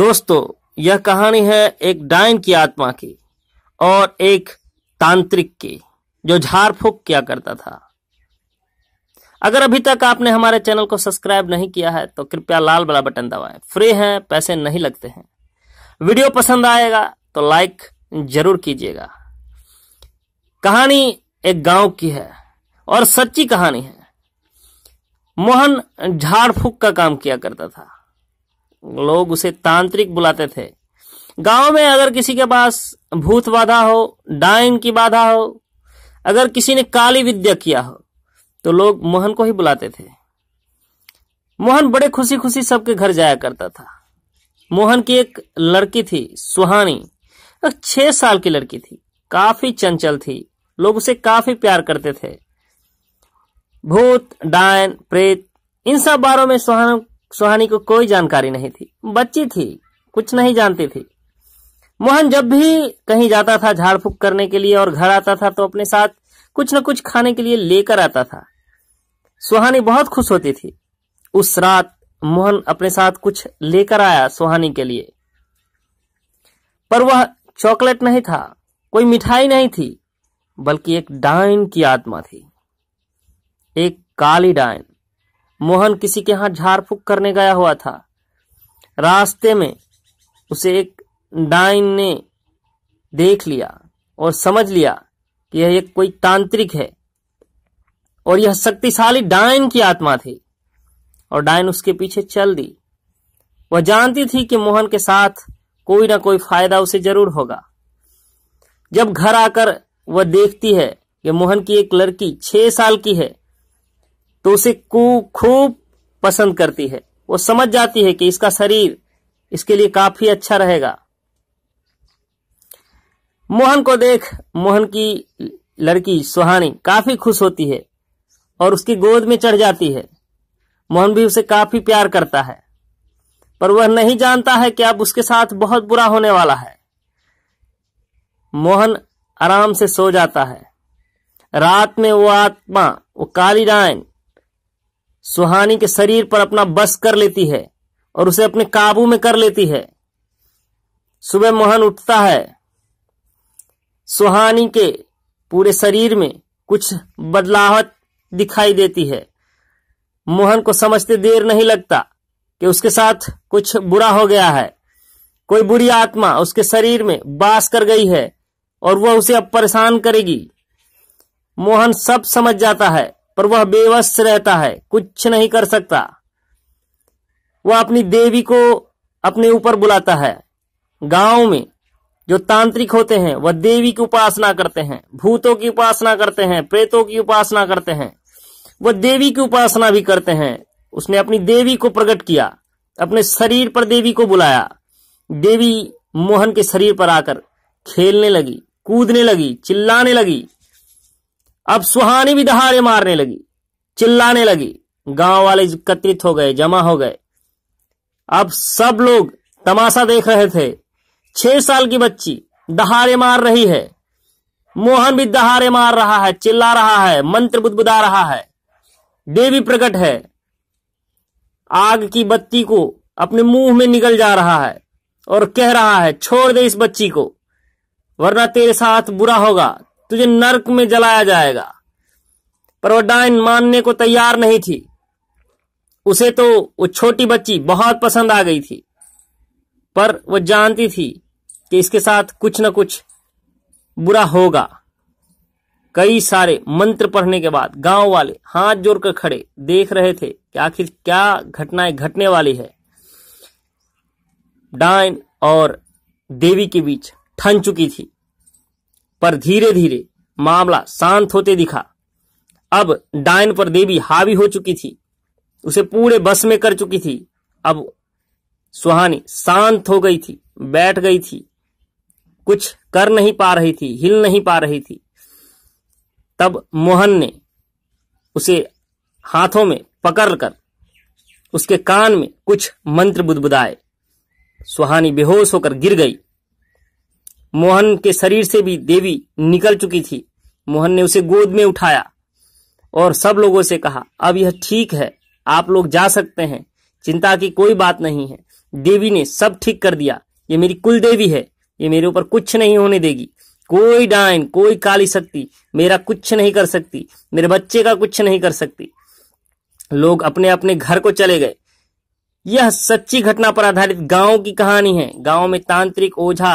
दोस्तों यह कहानी है एक डायन की आत्मा की और एक तांत्रिक की जो झाड़ फूक किया करता था अगर अभी तक आपने हमारे चैनल को सब्सक्राइब नहीं किया है तो कृपया लाल वाला बटन दबाएं फ्री हैं पैसे नहीं लगते हैं वीडियो पसंद आएगा तो लाइक जरूर कीजिएगा कहानी एक गांव की है और सच्ची कहानी है मोहन झाड़ फूक का काम किया करता था लोग उसे तांत्रिक बुलाते थे गांव में अगर किसी के पास भूत बाधा हो डाइन की बाधा हो अगर किसी ने काली विद्या किया हो तो लोग मोहन को ही बुलाते थे मोहन बड़े खुशी खुशी सबके घर जाया करता था मोहन की एक लड़की थी सुहानी छह साल की लड़की थी काफी चंचल थी लोग उसे काफी प्यार करते थे भूत डायन प्रेत इन सब बारों में सुहाना सुहानी को कोई जानकारी नहीं थी बच्ची थी कुछ नहीं जानती थी मोहन जब भी कहीं जाता था झाड़ फूक करने के लिए और घर आता था तो अपने साथ कुछ न कुछ खाने के लिए लेकर आता था सुहानी बहुत खुश होती थी उस रात मोहन अपने साथ कुछ लेकर आया सुहानी के लिए पर वह चॉकलेट नहीं था कोई मिठाई नहीं थी बल्कि एक डाइन की आत्मा थी एक काली डाइन मोहन किसी के यहां झाड़ फूक करने गया हुआ था रास्ते में उसे एक डाइन ने देख लिया और समझ लिया कि यह एक कोई तांत्रिक है और यह शक्तिशाली डाइन की आत्मा थी और डायन उसके पीछे चल दी वह जानती थी कि मोहन के साथ कोई ना कोई फायदा उसे जरूर होगा जब घर आकर वह देखती है कि मोहन की एक लड़की छह साल की है तो उसे कू खूब पसंद करती है वो समझ जाती है कि इसका शरीर इसके लिए काफी अच्छा रहेगा मोहन को देख मोहन की लड़की सुहानी काफी खुश होती है और उसकी गोद में चढ़ जाती है मोहन भी उसे काफी प्यार करता है पर वह नहीं जानता है कि अब उसके साथ बहुत बुरा होने वाला है मोहन आराम से सो जाता है रात में वो आत्मा वो काली डायन सुहानी के शरीर पर अपना बस कर लेती है और उसे अपने काबू में कर लेती है सुबह मोहन उठता है सुहानी के पूरे शरीर में कुछ बदलाव दिखाई देती है मोहन को समझते देर नहीं लगता कि उसके साथ कुछ बुरा हो गया है कोई बुरी आत्मा उसके शरीर में बास कर गई है और वह उसे अब परेशान करेगी मोहन सब समझ जाता है पर वह बेवश रहता है कुछ नहीं कर सकता वह अपनी देवी को अपने ऊपर बुलाता है गांव में जो तांत्रिक होते हैं वह देवी की उपासना करते हैं भूतों की उपासना करते हैं प्रेतों की उपासना करते हैं वह देवी की उपासना भी करते हैं उसने अपनी देवी को प्रकट किया अपने शरीर पर देवी को बुलाया देवी मोहन के शरीर पर आकर खेलने लगी कूदने लगी चिल्लाने लगी अब सुहानी भी दहाड़े मारने लगी चिल्लाने लगी गांव वाले एकत्रित हो गए जमा हो गए अब सब लोग तमाशा देख रहे थे छह साल की बच्ची दहाड़े मार रही है मोहन भी दहाड़े मार रहा है चिल्ला रहा है मंत्र बुदबुदा रहा है देवी प्रकट है आग की बत्ती को अपने मुंह में निकल जा रहा है और कह रहा है छोड़ दे इस बच्ची को वरना तेरे साथ बुरा होगा तुझे नरक में जलाया जाएगा पर वो डाइन मानने को तैयार नहीं थी उसे तो वो छोटी बच्ची बहुत पसंद आ गई थी पर वो जानती थी कि इसके साथ कुछ ना कुछ बुरा होगा कई सारे मंत्र पढ़ने के बाद गांव वाले हाथ जोड़कर खड़े देख रहे थे कि आखिर क्या घटनाएं घटने वाली है डाइन और देवी के बीच ठन चुकी थी पर धीरे धीरे मामला शांत होते दिखा अब डायन पर देवी हावी हो चुकी थी उसे पूरे बस में कर चुकी थी अब सुहानी शांत हो गई थी बैठ गई थी कुछ कर नहीं पा रही थी हिल नहीं पा रही थी तब मोहन ने उसे हाथों में पकड़कर उसके कान में कुछ मंत्र बुदबुदाए सुहानी बेहोश होकर गिर गई मोहन के शरीर से भी देवी निकल चुकी थी मोहन ने उसे गोद में उठाया और सब लोगों से कहा अब यह ठीक है आप लोग जा सकते हैं चिंता की कोई बात नहीं है देवी ने सब ठीक कर दिया ये मेरी कुल देवी है ये मेरे ऊपर कुछ नहीं होने देगी कोई डाइन कोई काली शक्ति मेरा कुछ नहीं कर सकती मेरे बच्चे का कुछ नहीं कर सकती लोग अपने अपने घर को चले गए यह सच्ची घटना पर आधारित गांव की कहानी है गांव में तांत्रिक ओझा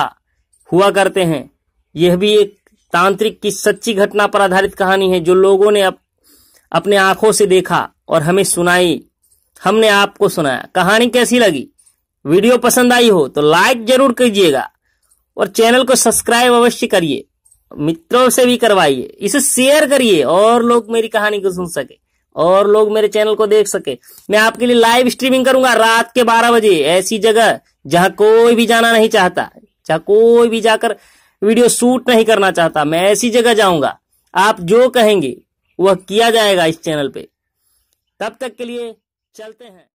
हुआ करते हैं यह भी एक तांत्रिक की सच्ची घटना पर आधारित कहानी है जो लोगों ने अप, अपने आंखों से देखा और हमें सुनाई हमने आपको सुनाया कहानी कैसी लगी वीडियो पसंद आई हो तो लाइक जरूर कीजिएगा और चैनल को सब्सक्राइब अवश्य करिए मित्रों से भी करवाइए इसे शेयर करिए और लोग मेरी कहानी को सुन सके और लोग मेरे चैनल को देख सके मैं आपके लिए लाइव स्ट्रीमिंग करूंगा रात के बारह बजे ऐसी जगह जहां कोई भी जाना नहीं चाहता चाहे कोई भी जाकर वीडियो शूट नहीं करना चाहता मैं ऐसी जगह जाऊंगा आप जो कहेंगे वह किया जाएगा इस चैनल पे तब तक के लिए चलते हैं